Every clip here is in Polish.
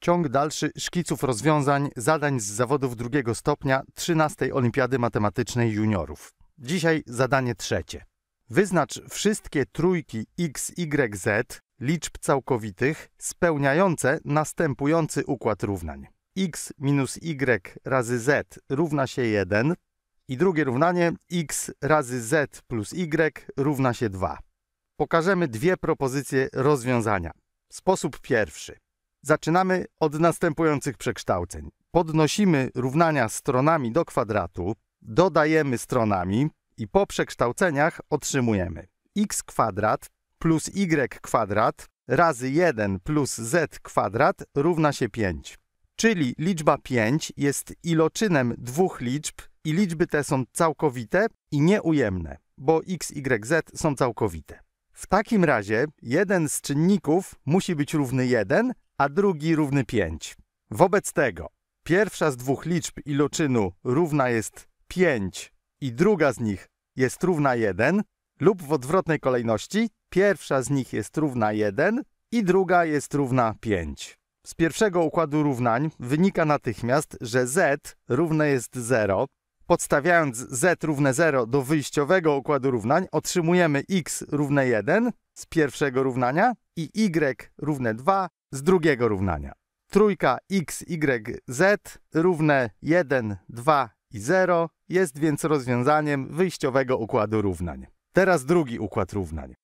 ciąg dalszy szkiców rozwiązań zadań z zawodów drugiego stopnia 13. Olimpiady Matematycznej Juniorów. Dzisiaj zadanie trzecie. Wyznacz wszystkie trójki x, y, z liczb całkowitych spełniające następujący układ równań. x minus y razy z równa się 1 i drugie równanie x razy z plus y równa się 2. Pokażemy dwie propozycje rozwiązania. Sposób pierwszy. Zaczynamy od następujących przekształceń. Podnosimy równania stronami do kwadratu, dodajemy stronami i po przekształceniach otrzymujemy x kwadrat plus y kwadrat razy 1 plus z kwadrat równa się 5. Czyli liczba 5 jest iloczynem dwóch liczb i liczby te są całkowite i nieujemne, bo x, y, z są całkowite. W takim razie jeden z czynników musi być równy 1, a drugi równy 5. Wobec tego pierwsza z dwóch liczb iloczynu równa jest 5 i druga z nich jest równa 1 lub w odwrotnej kolejności pierwsza z nich jest równa 1 i druga jest równa 5. Z pierwszego układu równań wynika natychmiast, że z równe jest 0, podstawiając z równe 0 do wyjściowego układu równań, otrzymujemy x równe 1 z pierwszego równania i y równe 2 z drugiego równania. Trójka x, y, z równe 1, 2 i 0 jest więc rozwiązaniem wyjściowego układu równań. Teraz drugi układ równań.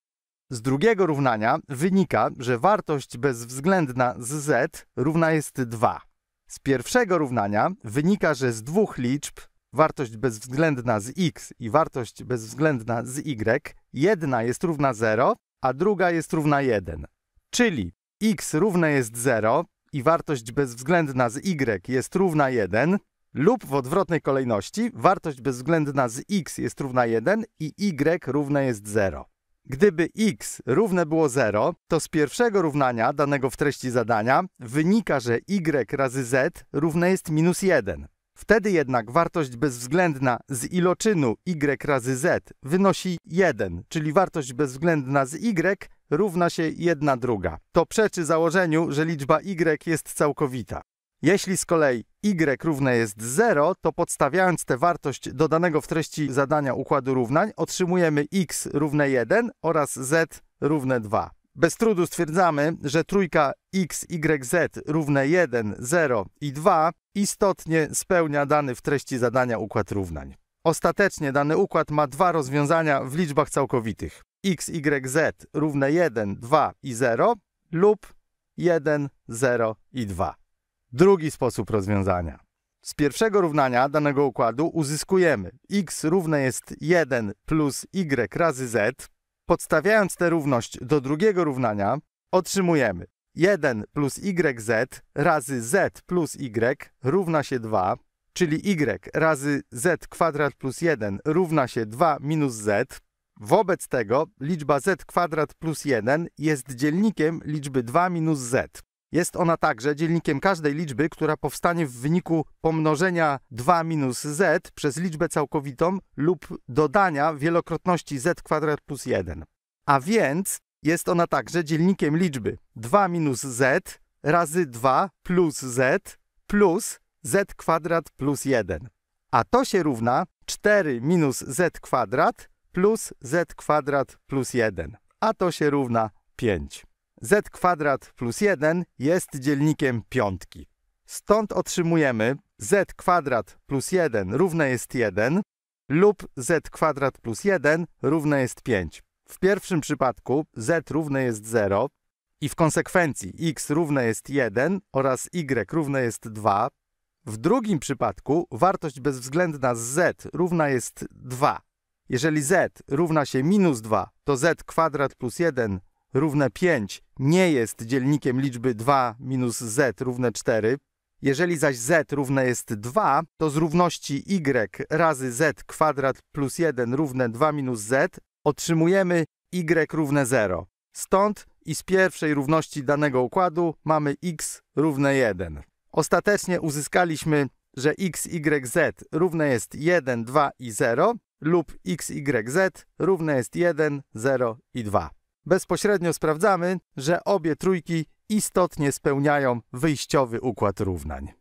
Z drugiego równania wynika, że wartość bezwzględna z z równa jest 2. Z pierwszego równania wynika, że z dwóch liczb wartość bezwzględna z x i wartość bezwzględna z y, jedna jest równa 0, a druga jest równa 1. Czyli x równe jest 0 i wartość bezwzględna z y jest równa 1, lub w odwrotnej kolejności wartość bezwzględna z x jest równa 1 i y równe jest 0. Gdyby x równe było 0, to z pierwszego równania danego w treści zadania wynika, że y razy z równe jest minus 1. Wtedy jednak wartość bezwzględna z iloczynu y razy z wynosi 1, czyli wartość bezwzględna z y równa się 1 druga. To przeczy założeniu, że liczba y jest całkowita. Jeśli z kolei y równe jest 0, to podstawiając tę wartość dodanego w treści zadania układu równań, otrzymujemy x równe 1 oraz z równe 2. Bez trudu stwierdzamy, że trójka x, y, z równe 1, 0 i 2 istotnie spełnia dany w treści zadania układ równań. Ostatecznie dany układ ma dwa rozwiązania w liczbach całkowitych x, y, z równe 1, 2 i 0 lub 1, 0 i 2. Drugi sposób rozwiązania. Z pierwszego równania danego układu uzyskujemy x równe jest 1 plus y razy z podstawiając tę równość do drugiego równania, otrzymujemy 1 plus yz razy z plus y równa się 2, czyli y razy z kwadrat plus 1 równa się 2 minus z. Wobec tego liczba z kwadrat plus 1 jest dzielnikiem liczby 2 minus z. Jest ona także dzielnikiem każdej liczby, która powstanie w wyniku pomnożenia 2 minus z przez liczbę całkowitą lub dodania wielokrotności z kwadrat plus 1. A więc jest ona także dzielnikiem liczby 2 minus z razy 2 plus z plus z kwadrat plus 1. A to się równa 4 minus z kwadrat plus z kwadrat plus 1. A to się równa 5 z kwadrat plus 1 jest dzielnikiem piątki. Stąd otrzymujemy z kwadrat plus 1 równe jest 1 lub z kwadrat plus 1 równe jest 5. W pierwszym przypadku z równe jest 0 i w konsekwencji x równe jest 1 oraz y równe jest 2. W drugim przypadku wartość bezwzględna z z równa jest 2. Jeżeli z równa się minus 2, to z kwadrat plus 1 równe 5 nie jest dzielnikiem liczby 2 minus z równe 4, jeżeli zaś z równe jest 2, to z równości y razy z kwadrat plus 1 równe 2 minus z otrzymujemy y równe 0. Stąd i z pierwszej równości danego układu mamy x równe 1. Ostatecznie uzyskaliśmy, że x, y, z równe jest 1, 2 i 0 lub x, y, z równe jest 1, 0 i 2 bezpośrednio sprawdzamy, że obie trójki istotnie spełniają wyjściowy układ równań.